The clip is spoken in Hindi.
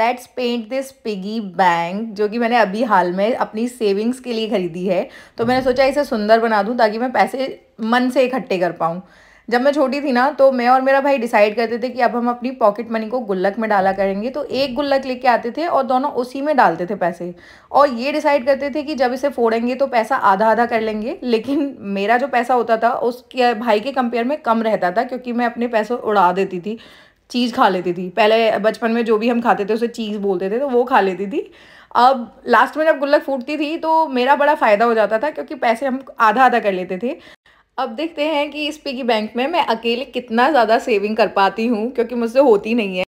let's paint this piggy bank जो कि मैंने अभी हाल में अपनी सेविंग्स के लिए ख़रीदी है तो मैंने सोचा इसे सुंदर बना दूँ ताकि मैं पैसे मन से इकट्ठे कर पाऊँ जब मैं छोटी थी ना तो मैं और मेरा भाई डिसाइड करते थे कि अब हम अपनी पॉकेट मनी को गुल्लक में डाला करेंगे तो एक गुल्लक लेके आते थे और दोनों उसी में डालते थे पैसे और ये डिसाइड करते थे कि जब इसे फोड़ेंगे तो पैसा आधा आधा कर लेंगे लेकिन मेरा जो पैसा होता था उसके भाई के कंपेयर में कम रहता था क्योंकि मैं अपने पैसे उड़ा देती थी चीज़ खा लेती थी पहले बचपन में जो भी हम खाते थे उसे चीज़ बोलते थे तो वो खा लेती थी अब लास्ट में जब गुल्लक फूटती थी तो मेरा बड़ा फ़ायदा हो जाता था क्योंकि पैसे हम आधा आधा कर लेते थे अब देखते हैं कि इस पिगी बैंक में मैं अकेले कितना ज़्यादा सेविंग कर पाती हूँ क्योंकि मुझसे होती नहीं है